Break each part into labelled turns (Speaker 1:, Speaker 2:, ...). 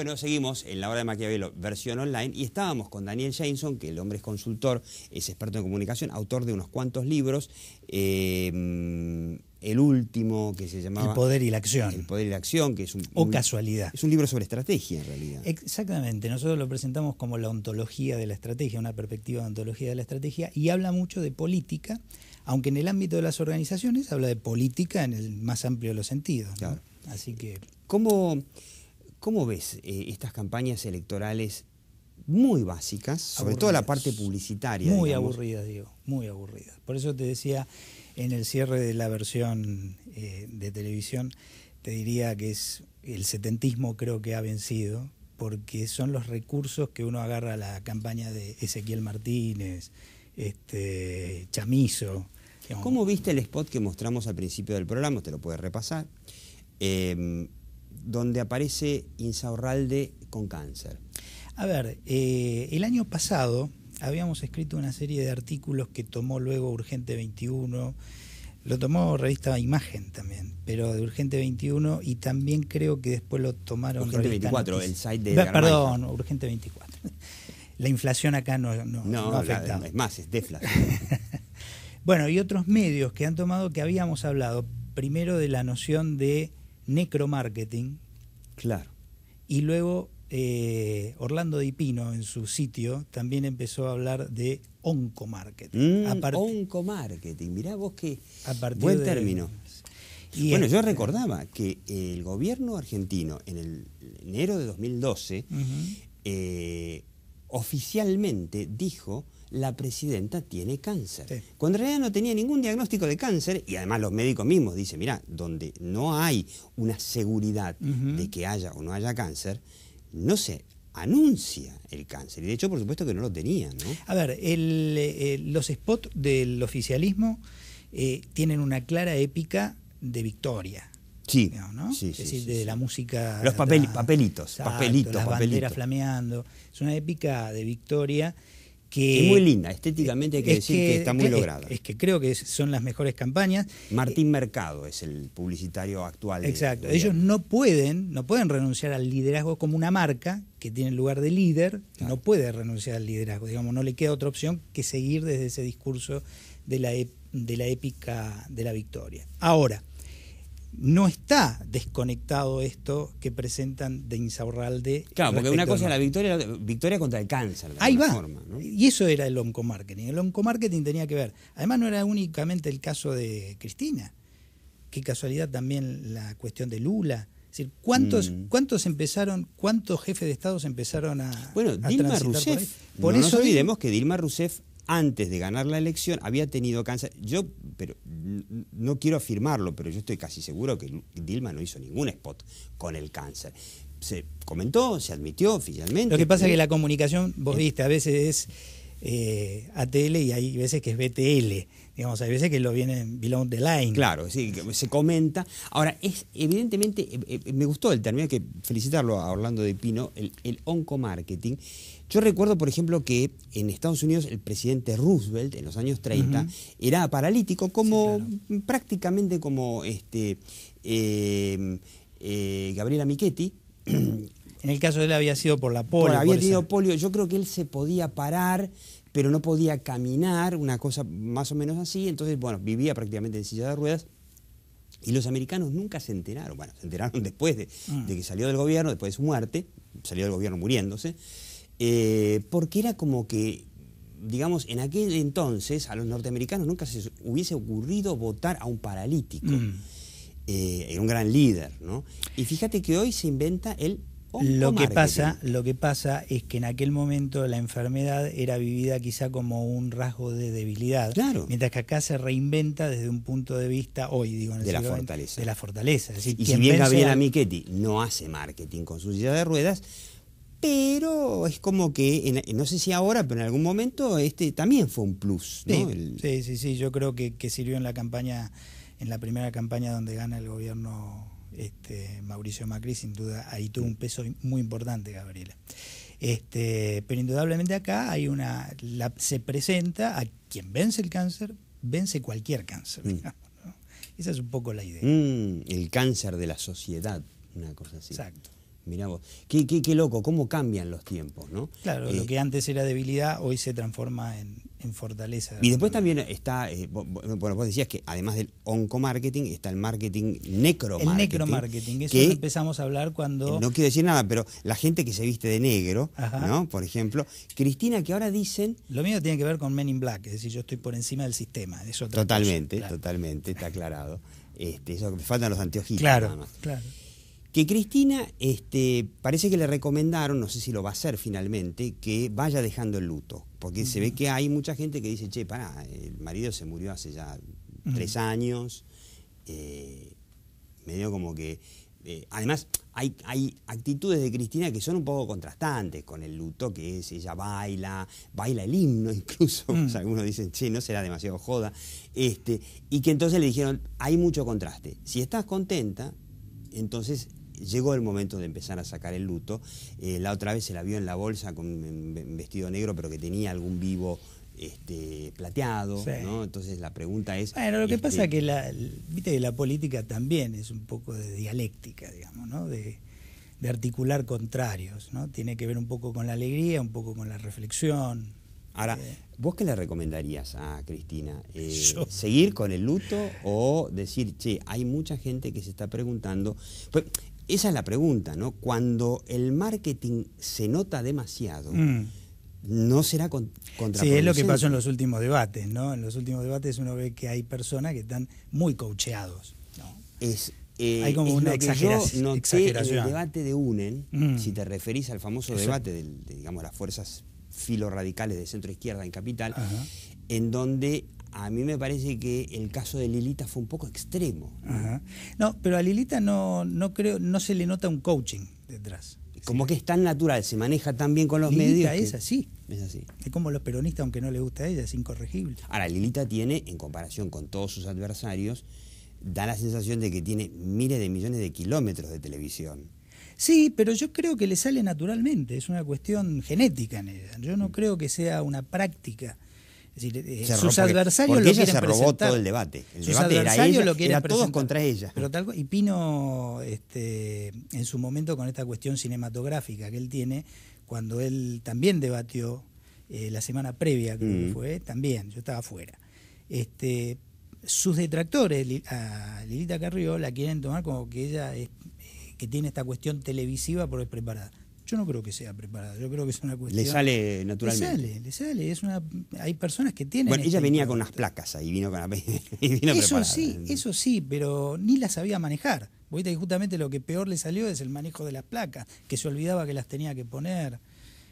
Speaker 1: Bueno, seguimos en la hora de Maquiavelo, versión online, y estábamos con Daniel Jameson, que el hombre es consultor, es experto en comunicación, autor de unos cuantos libros. Eh, el último que se llamaba... El poder y la acción. El poder y la acción, que es un... O casualidad. Es un libro sobre estrategia, en realidad.
Speaker 2: Exactamente. Nosotros lo presentamos como la ontología de la estrategia, una perspectiva de ontología de la estrategia, y habla mucho de política, aunque en el ámbito de las organizaciones habla de política en el más amplio de los sentidos. Así que... ¿Cómo...?
Speaker 1: ¿Cómo ves eh, estas campañas electorales muy básicas, sobre todo la parte publicitaria?
Speaker 2: Muy aburridas, digo, muy aburridas. Por eso te decía en el cierre de la versión eh, de televisión, te diría que es el setentismo creo que ha vencido, porque son los recursos que uno agarra a la campaña de Ezequiel Martínez, este, Chamizo. ¿Cómo viste el spot
Speaker 1: que mostramos al principio del programa? Te lo puedes repasar. Eh, donde aparece Insaurralde con cáncer. A
Speaker 2: ver, eh, el año pasado habíamos escrito una serie de artículos que tomó luego Urgente 21, lo tomó revista Imagen también, pero de Urgente 21 y también creo que después lo tomaron... Urgente 24, el site de... perdón, Urgente 24. La inflación acá no, no, no, no afecta. es más, es deflación. bueno, y otros medios que han tomado que habíamos hablado primero de la noción de necromarketing. Claro. Y luego eh, Orlando Di Pino en su sitio también empezó a hablar de oncomarketing. Mm, oncomarketing, mirá vos qué buen término. bueno,
Speaker 1: yo recordaba que el gobierno argentino en el enero de 2012 eh, oficialmente dijo la presidenta tiene cáncer. Cuando en realidad no tenía ningún diagnóstico de cáncer, y además los médicos mismos dicen, mira, donde no hay una seguridad de que haya o no haya cáncer, no se anuncia el cáncer. Y de hecho, por supuesto que no lo tenían.
Speaker 2: A ver, eh, los spots del oficialismo eh, tienen una clara épica de victoria.
Speaker 1: Sí, es decir,
Speaker 2: de la música... Los papelitos,
Speaker 1: papelitos, Las
Speaker 2: flameando. Es una épica de victoria es muy linda, estéticamente hay que decir que, está muy lograda. Es que creo que son las mejores campañas.
Speaker 1: Martín Mercado es el publicitario actual. Exacto, ellos
Speaker 2: no pueden, no pueden renunciar al liderazgo como una marca que tiene el lugar de líder, no puede renunciar al liderazgo, digamos, no le queda otra opción que seguir desde ese discurso de la, de la épica de la victoria. Ahora, no está desconectado esto que presentan de Insaurralde. Claro, porque una cosa es la
Speaker 1: victoria, victoria contra el cáncer. Ahí va.
Speaker 2: Y eso era el oncomarketing. El oncomarketing tenía que ver. Además, no era únicamente el caso de Cristina. Qué casualidad también la cuestión de Lula. Es decir, ¿cuántos, mm. ¿cuántos empezaron, cuántos jefes de Estado empezaron a. Bueno, Dilma Rousseff. Por, eso. No olvidemos
Speaker 1: que Dilma Rousseff antes de ganar la elección había tenido cáncer. Yo, pero no quiero afirmarlo, pero yo estoy casi seguro que Dilma no hizo ningún spot con el cáncer. Se comentó, se admitió oficialmente. Lo que pasa es que la eh,
Speaker 2: comunicación, vos eh, viste, a veces es eh, ATL y hay veces que es BTL. Digamos, hay veces que lo vienen below the
Speaker 1: line. Claro, sí, se comenta. Ahora, es evidentemente, me gustó el término, hay que felicitarlo a Orlando de Pino, el, oncomarketing. Yo recuerdo, por ejemplo, que en Estados Unidos el presidente Roosevelt, en los años 30, era paralítico, como prácticamente como este em, eh, Gabriela Michetti.
Speaker 2: En el caso de él había sido por la polio. había tenido
Speaker 1: polio. Yo creo que él se podía parar, pero no podía caminar, una cosa más o menos así. Entonces, bueno, vivía prácticamente en silla de ruedas. Y los americanos nunca se enteraron. Bueno, se enteraron después mm. de que salió del gobierno, después de su muerte, salió del gobierno muriéndose. Eh, porque era como que, digamos, en aquel entonces a los norteamericanos nunca se hubiese ocurrido votar a un
Speaker 2: paralítico. Mm.
Speaker 1: Eh, era un gran líder, ¿no? Y fíjate que hoy se inventa
Speaker 2: el lo que, pasa, lo que pasa es que en aquel momento la enfermedad era vivida quizá como un rasgo de debilidad. Claro. Mientras que acá se reinventa desde un punto de vista hoy, digo, de, la fortaleza. de la fortaleza. y si bien Gabriela
Speaker 1: Michetti no hace marketing con su silla de ruedas, pero es como que, no sé si ahora, pero en algún momento este también fue un plus. ¿no?
Speaker 2: Sí, sí, sí, yo creo que, sirvió en la campaña, en la primera campaña donde gana el gobierno este, Mauricio Macri, sin duda ahí tuvo un peso muy importante, Gabriela. Este, pero indudablemente acá hay una, se presenta a quien vence el cáncer, vence cualquier cáncer. Mm. Esa es un poco la idea.
Speaker 1: Mm, el cáncer de la sociedad, una cosa así. Exacto. Mirá vos. Qué, loco, cómo cambian los tiempos, ¿no? Claro, lo eh, que
Speaker 2: antes era debilidad hoy se transforma en, fortaleza. Y
Speaker 1: después también está, bueno, eh, vos decías que además del oncomarketing está el marketing necromarketing. El necromarketing, eso
Speaker 2: empezamos a hablar cuando... No quiero
Speaker 1: decir nada, pero la gente que se viste de negro, ¿no? Por ejemplo, Cristina, que ahora dicen...
Speaker 2: Lo mismo tiene que ver con Men in Black, es decir, yo estoy por encima del sistema. Eso totalmente,
Speaker 1: totalmente, está aclarado. Este, eso me faltan los anteojitos. Claro, claro que Cristina este, parece que le recomendaron, no sé si lo va a hacer finalmente, que vaya dejando el luto, porque se ve que hay mucha gente que dice, che, pará, el marido se murió hace ya tres años, eh, medio como que... Eh, además, hay, hay, actitudes de Cristina que son un poco contrastantes con el luto, que es ella baila, baila el himno incluso, mm. pues algunos dicen, che, no será demasiado joda, este, y que entonces le dijeron, hay mucho contraste, si estás contenta, entonces llegó el momento de empezar a sacar el luto. Eh, la otra vez se la vio en la bolsa con vestido negro, pero que tenía algún vivo este, plateado, Entonces la pregunta es... Bueno, lo que este, pasa es que la,
Speaker 2: viste la política también es un poco de dialéctica, digamos, De, articular contrarios, ¿no? Tiene que ver un poco con la alegría, un poco con la reflexión.
Speaker 1: Ahora, eh, ¿vos qué le recomendarías a Cristina? Eh, ¿Seguir con el luto o decir, che, hay mucha gente que se está preguntando? Pues, esa es la pregunta, ¿no? Cuando el marketing se nota demasiado, mm. no será contra. contraproducente. Sí, es lo que pasó en los
Speaker 2: últimos debates, ¿no? En los últimos debates uno ve que hay personas que están muy coacheados.
Speaker 1: Es, eh, hay como una exageración. el debate de UNEN, mm. si te referís al famoso debate de, digamos, las fuerzas filorradicales de centro izquierda en capital, en donde a mí me parece que el caso de Lilita fue un
Speaker 2: poco extremo. No, pero a Lilita no, no creo, no se le nota un coaching detrás. Como que es tan natural, se maneja tan bien con los medios. es así. Es así. Es como los peronistas, aunque no le guste a ella, es incorregible.
Speaker 1: Ahora, Lilita tiene, en comparación con todos sus adversarios, da la sensación de que tiene miles de millones de kilómetros de televisión.
Speaker 2: Sí, pero yo creo que le sale naturalmente, es una cuestión genética en Yo no mm. creo que sea una práctica eh, sus adversarios lo ella se robó todo el debate. El debate era ella, era todos contra ella. Pero tal, y Pino, este, en su momento, con esta cuestión cinematográfica que él tiene, cuando él también debatió eh, la semana previa, que mm. fue, también, yo estaba afuera Este, sus detractores a Lilita Carrió la quieren tomar como que ella es, eh, que tiene esta cuestión televisiva por preparada. Yo no creo que sea preparada, yo creo que es una cuestión. Le
Speaker 1: sale naturalmente. Le sale,
Speaker 2: le sale. Es una, hay personas que tienen. Bueno, ella este venía
Speaker 1: con unas placas ahí, vino con la, y Eso sí, eso
Speaker 2: sí, pero ni las sabía manejar. Viste que justamente lo que peor le salió es el manejo de las placas, que se olvidaba que las tenía que poner.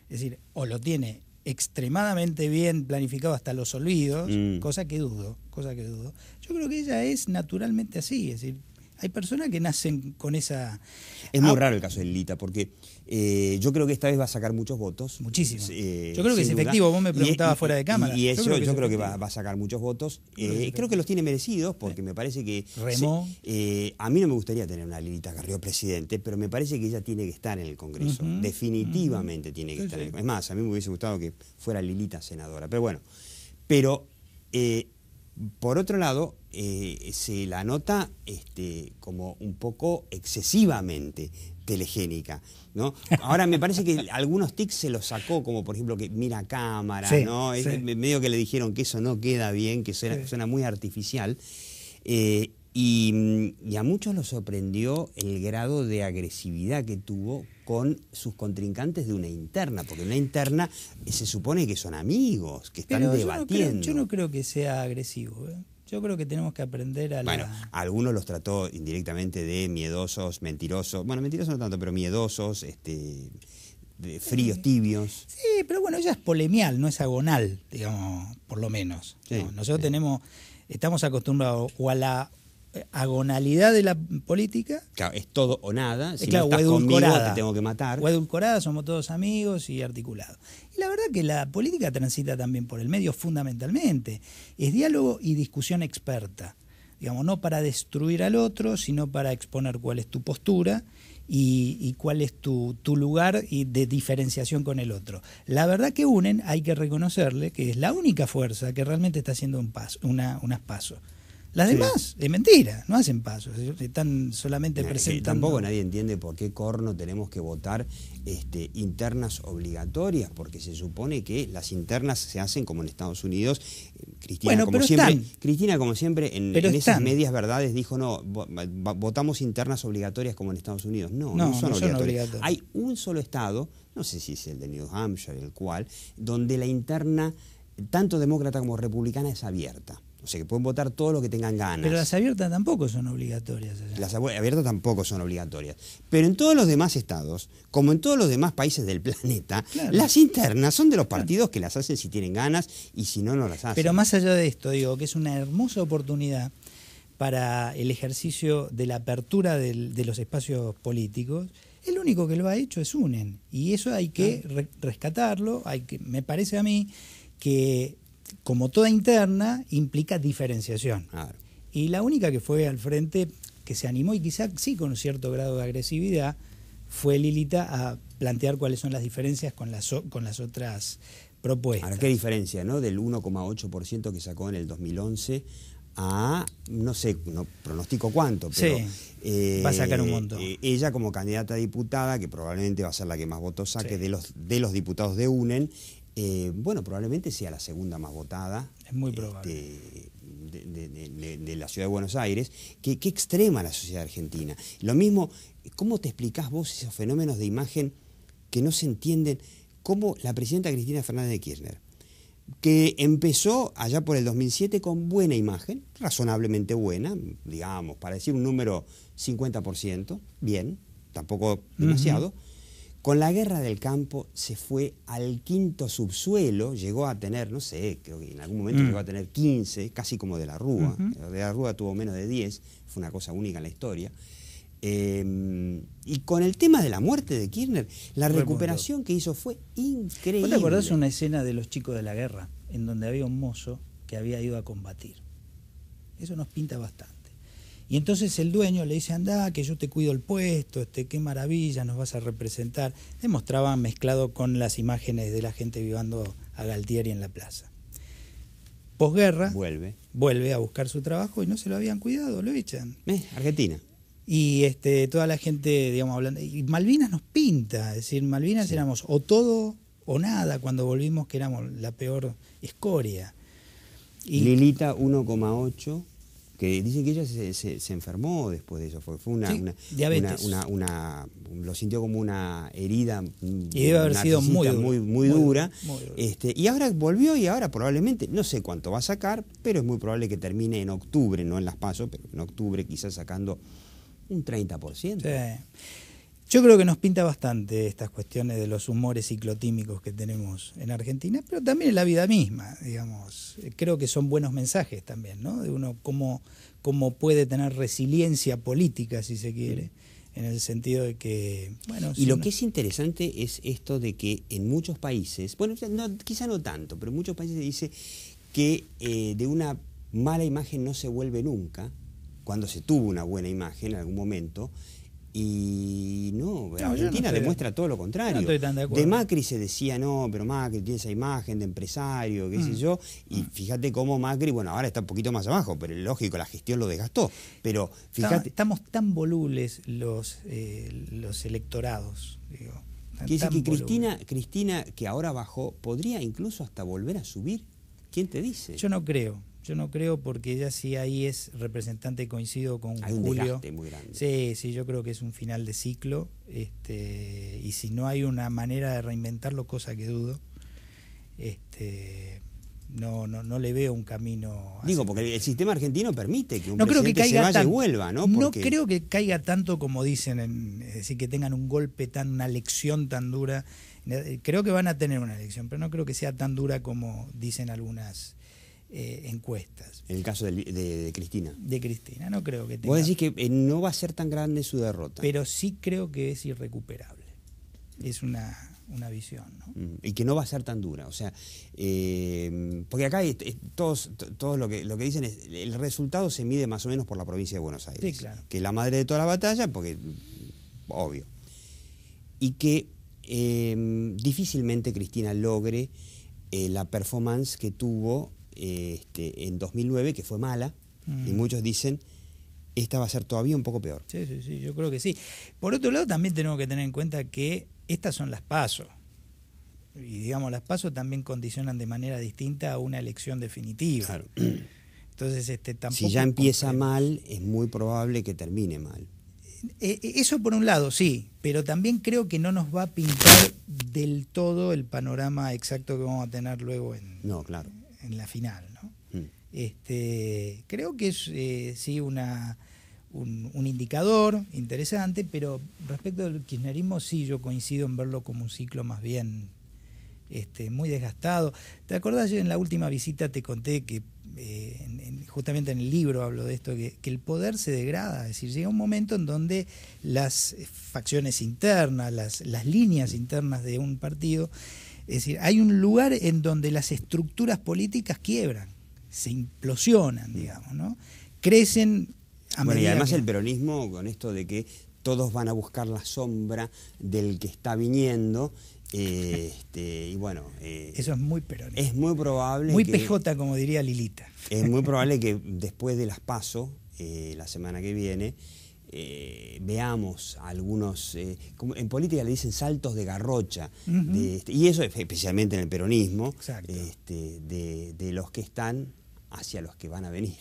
Speaker 2: Es decir, o lo tiene extremadamente bien planificado hasta los olvidos, mm. cosa que dudo, cosa que dudo. Yo creo que ella es naturalmente así, es decir, hay personas que nacen con esa...
Speaker 1: Es muy ah. raro el caso de Lilita, porque eh, yo creo que esta vez va a sacar muchos votos. Muchísimos. yo creo que es efectivo, vos me preguntabas fuera de cámara. Y, eso, yo creo que, va, a sacar muchos votos. Creo, eh, que, los tiene merecidos, porque me parece que... Remo. Eh, a mí no me gustaría tener una Lilita Carrió presidente, pero me parece que ella tiene que estar en el Congreso. Definitivamente tiene que estar en el Congreso. Es más, a mí me hubiese gustado que fuera Lilita senadora, pero bueno. Pero... Por otro lado, eh, se la nota este, como un poco excesivamente telegénica, ¿no? Ahora me parece que algunos tics se los sacó, como por ejemplo que mira cámara, ¿no? Es, Medio que le dijeron que eso no queda bien, que suena, muy artificial. Eh, Mm, y, a muchos los sorprendió el grado de agresividad que tuvo con sus contrincantes de una interna, porque una interna eh, se supone que son amigos, que están debatiendo. Yo no,
Speaker 2: creo, que sea agresivo. ¿eh? Yo creo que tenemos que aprender a Bueno,
Speaker 1: algunos los trató indirectamente de miedosos, mentirosos. Bueno, mentirosos no tanto, pero miedosos, este, fríos, tibios.
Speaker 2: Sí, pero bueno, ella es polemial, no es agonal, digamos, por lo menos. Nosotros tenemos, estamos acostumbrados o a la agonalidad de la política.
Speaker 1: Claro, es todo o nada. es tengo que matar. O
Speaker 2: edulcorada, somos todos amigos y articulados. Y la verdad que la política transita también por el medio fundamentalmente. Es diálogo y discusión experta. Digamos, no para destruir al otro, sino para exponer cuál es tu postura y, cuál es tu, lugar y de diferenciación con el otro. La verdad que unen, hay que reconocerle que es la única fuerza que realmente está haciendo un paso, unas pasos. Las demás es mentira, no hacen pasos, están solamente presentando Tampoco nadie
Speaker 1: entiende por qué corno tenemos que votar este, internas obligatorias, porque se supone que las internas se hacen como en Estados Unidos. Cristina, como siempre, Cristina, como siempre, en, esas medias verdades dijo no, votamos internas obligatorias como en Estados Unidos. No, no, son obligatorias. Hay un solo estado, no sé si es el de New Hampshire, el cual, donde la interna, tanto demócrata como republicana, es abierta. O sea, que pueden votar todo lo que tengan ganas. Pero las abiertas
Speaker 2: tampoco son obligatorias.
Speaker 1: Las abiertas tampoco son obligatorias. Pero en todos los demás estados, como en todos los demás países del planeta, las internas son de los partidos que las hacen si tienen ganas y si no, no las hacen. Pero más
Speaker 2: allá de esto, digo que es una hermosa oportunidad para el ejercicio de la apertura de los espacios políticos. El único que lo ha hecho es UNEN. Y eso hay que rescatarlo. Hay que, me parece a mí que como toda interna, implica diferenciación. Y la única que fue al frente, que se animó y quizá sí con un cierto grado de agresividad, fue Lilita a plantear cuáles son las diferencias con las, con las otras propuestas.
Speaker 1: Ahora, qué diferencia, ¿no? Del 1,8% que sacó en el 2011 a, no sé, no pronostico cuánto, pero... va a sacar un eh, montón. Eh, ella como candidata diputada, que probablemente va a ser la que más votos saque de, los, de los diputados de UNEN, eh, bueno, probablemente sea la segunda más votada.
Speaker 2: Este,
Speaker 1: de, la ciudad de Buenos Aires, que, extrema la sociedad argentina. Lo mismo, ¿cómo te explicás vos esos fenómenos de imagen que no se entienden? Como la presidenta Cristina Fernández de Kirchner, que empezó allá por el 2007 con buena imagen, razonablemente buena, digamos, para decir un número 50%, bien, tampoco demasiado, con la guerra del campo se fue al quinto subsuelo, llegó a tener, no sé, creo que en algún momento llegó a mm. tener 15, casi como de la Rúa. De la Rúa tuvo menos de 10, fue una cosa única en la historia. Em, y con el tema de la muerte
Speaker 2: de Kirchner, la recuperación que hizo fue increíble. ¿Vos te acordás una escena de los chicos de la guerra, en donde había un mozo que había ido a combatir? Eso nos pinta bastante. Y entonces el dueño le dice, anda, que yo te cuido el puesto, este, qué maravilla, nos vas a representar. Demostraban mezclado con las imágenes de la gente vivando a Galtieri en la plaza. Posguerra, vuelve. vuelve a buscar su trabajo y no se lo habían cuidado, lo echan. Eh, Argentina. Y este, toda la gente, digamos, hablando. Y Malvinas nos pinta, es decir, Malvinas éramos o todo o nada cuando volvimos, que éramos la peor escoria. Y,
Speaker 1: Lilita 1,8 que dicen que ella se, enfermó después de eso, fue, fue una, lo sintió como una herida mm, y debe haber sido muy, muy, dura. Este, y ahora volvió y ahora probablemente, no sé cuánto va a sacar, pero es muy probable que termine en octubre, no en las pasos, pero en
Speaker 2: octubre quizás sacando un 30%. Sí. Yo creo que nos pinta bastante estas cuestiones de los humores ciclotímicos que tenemos en Argentina, pero también en la vida misma, digamos. Creo que son buenos mensajes también, ¿no? De uno cómo, cómo puede tener resiliencia política, si se quiere, en el sentido de que, bueno... Y lo que
Speaker 1: es interesante es esto de que en muchos países, bueno, no, quizá no tanto, pero en muchos países se dice que eh, de una mala imagen no se vuelve nunca, cuando se tuvo una buena imagen en algún momento, y no, Argentina demuestra todo lo contrario. de, Macri se decía, no, pero Macri tiene esa imagen de empresario, qué sé mm. yo. Y mm. fíjate cómo Macri, bueno, ahora está un poquito más abajo, pero es lógico, la gestión lo desgastó. Pero fíjate.
Speaker 2: Estamos, tan volubles los, eh, los electorados, digo. que Cristina,
Speaker 1: Cristina, que ahora bajó, podría incluso hasta volver a subir. ¿Quién te dice?
Speaker 2: Yo no creo. Yo no creo porque ella sí ahí es representante coincido con Julio. Sí, sí, yo creo que es un final de ciclo. Este, y si no hay una manera de reinventarlo, cosa que dudo, este, no, no, le veo un camino.
Speaker 1: Digo, porque el, sistema argentino permite que un no se vaya y vuelva, ¿no? No creo
Speaker 2: que caiga tanto como dicen, es decir, que tengan un golpe tan, una lección tan dura. Eh, creo que van a tener una elección, pero no creo que sea tan dura como dicen algunas eh, encuestas.
Speaker 1: En el caso de, Cristina.
Speaker 2: De Cristina, no creo que tenga. Vos
Speaker 1: decís que eh, no va a ser tan grande su derrota. Pero
Speaker 2: sí creo que es irrecuperable. Es una, visión. ¿no?
Speaker 1: Mm, y que no va a ser tan dura. O sea, eh, porque acá todos, todos lo, que, lo que dicen es el resultado se mide más o menos por la provincia de Buenos Aires. Sí, claro. Que es la madre de toda la batalla, porque mm, obvio. Y que difícilmente Cristina logre la performance que tuvo este, en 2009, que fue mala, y mm. muchos dicen, esta va a ser todavía un poco peor. Sí, sí, sí,
Speaker 2: yo creo que sí. Por otro lado, también tenemos que tener en cuenta que estas son las pasos. Y digamos, las pasos también condicionan de manera distinta a una elección definitiva. Claro. Entonces, este, tampoco Si ya
Speaker 1: empieza mal, es muy probable que termine mal.
Speaker 2: Eh, eh, eso por un lado, sí, pero también creo que no nos va a pintar del todo el panorama exacto que vamos a tener luego en, no, claro en la final. ¿no? Mm. Este, creo que es eh, sí una, un, indicador interesante, pero respecto al kirchnerismo sí yo coincido en verlo como un ciclo más bien este, muy desgastado. ¿Te acordás? Yo en la última visita te conté que eh, justamente en el libro hablo de esto, que, el poder se degrada, es decir, llega un momento en donde las facciones internas, las, las líneas internas de un partido es decir, hay un lugar en donde las estructuras políticas quiebran, se implosionan, mm. digamos, ¿no? Crecen a Bueno, y además el
Speaker 1: peronismo con esto de que todos van a buscar la sombra del que está viniendo. Eh, este, y bueno, eh, eso es muy
Speaker 2: peronista. Es muy probable. Muy pejota, PJ, como diría Lilita. Es muy probable
Speaker 1: que después de las PASO, eh, la semana que viene, eh, veamos algunos, eh, como en política le dicen saltos de garrocha, este, y eso especialmente en el peronismo, este, de, los que están hacia los que van a venir.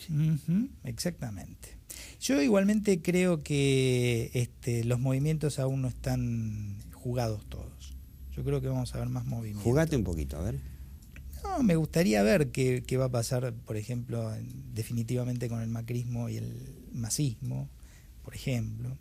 Speaker 2: Exactamente. Yo igualmente creo que este, los movimientos aún no están jugados todos. Yo creo que vamos a ver más movimientos.
Speaker 1: Jugate un poquito, a ver.
Speaker 2: No, me gustaría ver qué, qué va a pasar, por ejemplo, definitivamente con el macrismo y el masismo por ejemplo.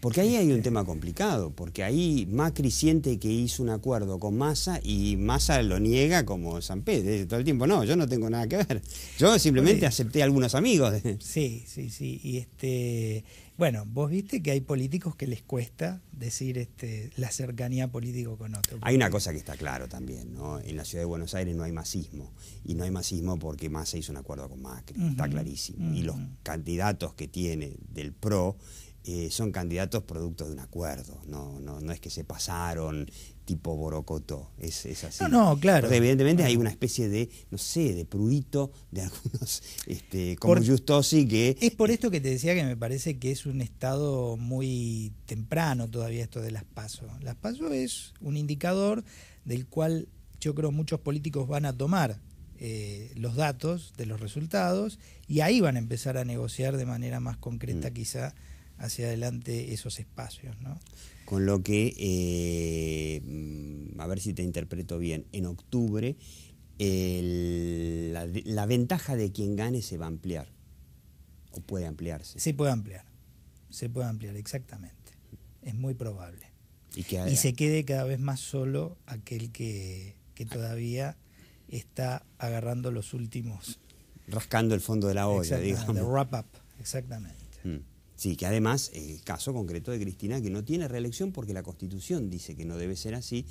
Speaker 1: Porque ahí hay un este, tema complicado, porque ahí Macri siente que hizo un acuerdo con Massa y Massa lo niega como San Pedro, todo el tiempo, no, yo no tengo nada que ver, yo simplemente acepté algunos amigos. Sí,
Speaker 2: sí, sí, y este bueno, vos viste que hay políticos que les cuesta decir este, la cercanía político con otro. Hay una
Speaker 1: cosa que está claro también, ¿no? En la ciudad de Buenos Aires no hay masismo. Y no hay masismo porque Massa hizo un acuerdo con Macri, está clarísimo. Y los candidatos que tiene del PRO eh, son candidatos producto de un acuerdo, no, no, no es que se pasaron tipo borocoto es, así. No, no, claro. evidentemente hay una especie de, no sé, de prudito de algunos, este, como Justosi que... Es
Speaker 2: por esto que te decía que me parece que es un estado muy temprano todavía esto de las PASO. Las PASO es un indicador del cual yo creo muchos políticos van a tomar eh, los datos de los resultados y ahí van a empezar a negociar de manera más concreta mm. quizá hacia adelante esos espacios. ¿no?
Speaker 1: Con lo que, eh, a ver si te interpreto bien, en octubre la, ventaja de quien gane se va a ampliar, o puede ampliarse.
Speaker 2: Se puede ampliar, se puede ampliar, exactamente. Es muy probable. Y, se quede cada vez más solo aquel que, todavía está agarrando los últimos
Speaker 1: rascando el fondo de la olla, digamos. El wrap
Speaker 2: up, exactamente.
Speaker 1: Mm. Sí, que además, el caso concreto de Cristina, que no tiene reelección porque la Constitución dice que no debe ser así.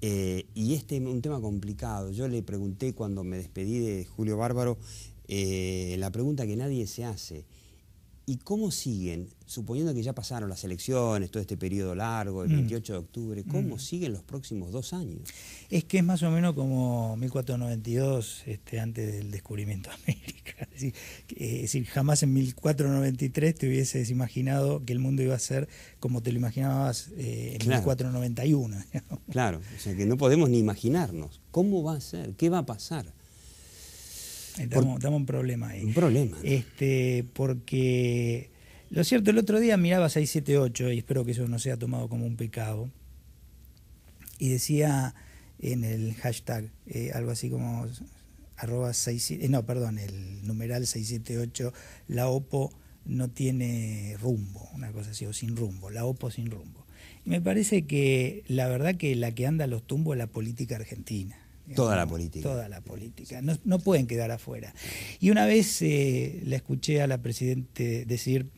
Speaker 1: Eh, y este es un tema complicado. Yo le pregunté cuando me despedí de Julio Bárbaro eh, la pregunta que nadie se hace. ¿Y cómo siguen, suponiendo que ya pasaron las elecciones, todo este periodo largo, el 28 mm. de octubre, cómo mm. siguen los próximos dos años?
Speaker 2: Es que es más o menos como 1492, este, antes del descubrimiento de América. Eh, es decir, jamás en 1493 te hubieses imaginado que el mundo iba a ser como te lo imaginabas eh, en 1491.
Speaker 1: Claro, o sea que no podemos ni imaginarnos cómo va a ser, qué va a pasar.
Speaker 2: Estamos, en un problema ahí. Un problema. Este, porque lo cierto, el otro día miraba 678, y espero que eso no sea tomado como un pecado, y decía en el hashtag eh, algo así como arroba eh, no, perdón, el numeral 678, la OPO no tiene rumbo, una cosa así, o sin rumbo, la OPO sin rumbo. Y me parece que la verdad que la que anda a los tumbos es la política argentina toda
Speaker 1: la política. Toda
Speaker 2: la política. No, pueden quedar afuera. Y una vez eh, la escuché a la Presidente decir,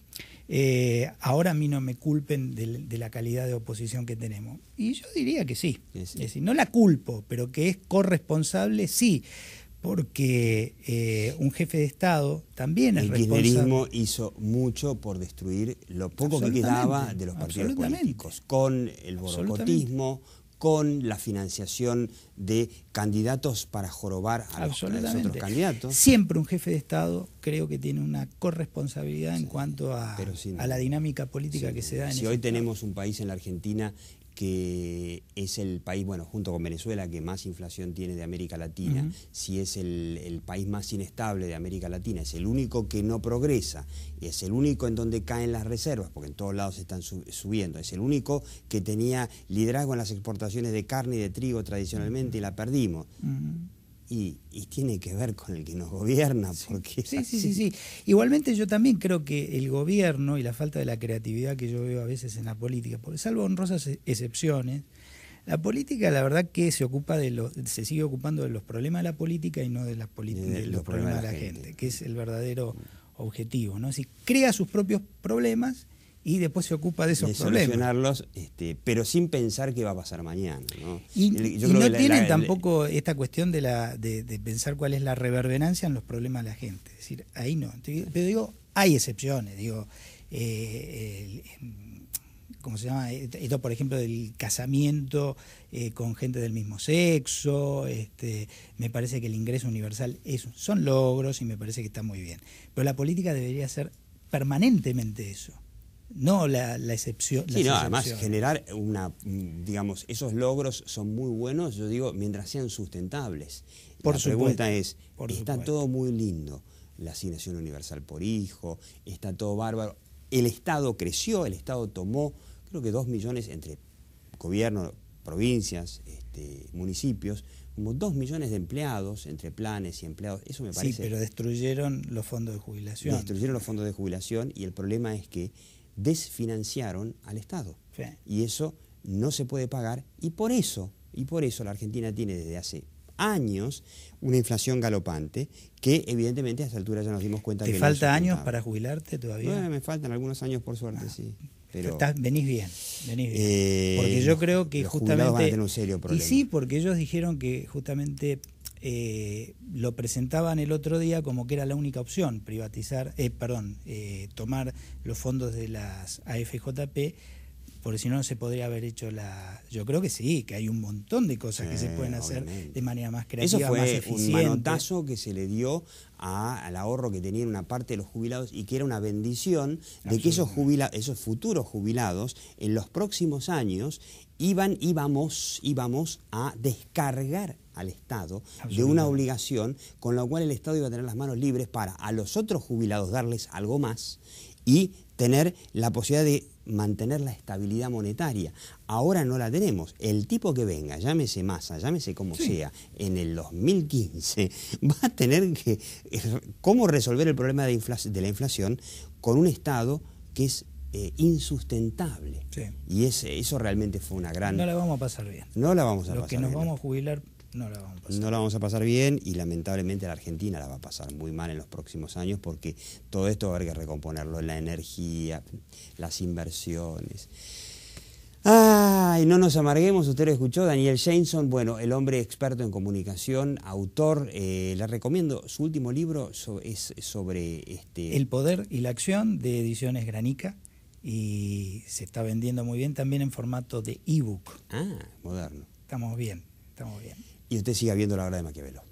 Speaker 2: eh, ahora a mí no me culpen de, la calidad de oposición que tenemos. Y yo diría que sí. no la culpo, pero que es corresponsable, sí. Porque eh, un jefe de Estado también es El kirchnerismo
Speaker 1: hizo mucho por destruir lo poco que quedaba de los partidos políticos, con el borocotismo, con la financiación de candidatos para jorobar a los, otros
Speaker 2: candidatos. Siempre un jefe de Estado creo que tiene una corresponsabilidad en cuanto a, a, la dinámica política que se da. En si hoy tenemos
Speaker 1: un país en la Argentina que es el país, bueno, junto con Venezuela, que más inflación tiene de América Latina, si es el, país más inestable de América Latina, es el único que no progresa, es el único en donde caen las reservas, porque en todos lados se están subiendo, es el único que tenía liderazgo en las exportaciones de carne y de trigo tradicionalmente y la perdimos y,
Speaker 2: tiene que ver con el que nos gobierna. Porque sí, sí, sí, sí, Igualmente yo también creo que el gobierno y la falta de la creatividad que yo veo a veces en la política, porque salvo honrosas e-, excepciones, la política la verdad que se ocupa de los, se sigue ocupando de los problemas de la política y no de, las los, problemas de la gente, que es el verdadero mm. objetivo, ¿no? Si crea sus propios problemas y después se ocupa de esos de problemas.
Speaker 1: Solucionarlos, este, pero sin pensar qué va a pasar mañana. Y, no tienen tampoco
Speaker 2: esta cuestión de, la, de, pensar cuál es la reverberancia en los problemas de la gente. Es decir, ahí no. Pero digo, hay excepciones. Digo, eh, ¿cómo se llama? Esto, por ejemplo, del casamiento eh, con gente del mismo sexo. Este, me parece que el ingreso universal es, son logros y me parece que está muy bien. Pero la política debería ser permanentemente eso no la, excepción. Sí, no, además
Speaker 1: generar una, digamos, esos logros son muy buenos, yo digo, mientras sean sustentables.
Speaker 2: Por la pregunta
Speaker 1: es, está todo muy lindo, la asignación universal por hijo, está todo bárbaro. El Estado creció, el Estado tomó, creo que dos millones entre gobierno, provincias, este, municipios, como dos millones de empleados entre planes y empleados. Eso me parece. Sí, pero
Speaker 2: destruyeron los fondos de jubilación. Destruyeron
Speaker 1: los fondos de jubilación y el problema es que desfinanciaron al Estado. Y eso no se puede pagar y por eso, y por eso la Argentina tiene desde hace años una inflación galopante que evidentemente a esta altura ya nos dimos cuenta ¿Te que falta años para jubilarte todavía? me faltan algunos años por suerte, ah. sí. Pero, venís bien, venís bien. Eh, porque yo creo que justamente... un serio Y sí,
Speaker 2: porque ellos dijeron que justamente eh, lo presentaban el otro día como que era la única opción, privatizar, eh, perdón, eh, tomar los fondos de las AFJP porque si no, se podría haber hecho la... Yo creo que sí, que hay un montón de cosas que se pueden hacer de manera más creativa, Eso fue un manotazo
Speaker 1: que se le dio al ahorro que tenían una parte de los jubilados y que era una bendición de que esos, jubila, esos futuros jubilados en los próximos años iban, íbamos, íbamos a descargar al Estado de una obligación con la cual el Estado iba a tener las manos libres para a los otros jubilados darles algo más y tener la posibilidad de mantener la estabilidad monetaria. Ahora no la tenemos. El tipo que venga, llámese masa, llámese como sea, en el 2015 va a tener que eh, cómo resolver el problema de, la inflación con un Estado que es eh, insustentable. Sí. Y ese, eso realmente fue una gran... No la
Speaker 2: vamos a pasar bien.
Speaker 1: No la vamos a pasar bien. Los que nos
Speaker 2: vamos a jubilar no la,
Speaker 1: vamos a pasar. bien y lamentablemente la Argentina la va a pasar muy mal en los próximos años porque todo esto va a haber que recomponerlo, la energía, las inversiones. Ay, no nos amarguemos, usted lo escuchó, Daniel Jameson, bueno, el hombre experto en comunicación, autor, eh, le recomiendo, su último libro es sobre... Este... El
Speaker 2: poder y la acción de Ediciones Granica y se está vendiendo muy bien también en formato de ebook. Ah, moderno. Estamos bien, estamos
Speaker 1: bien y usted siga viendo la obra de Maquiavelo.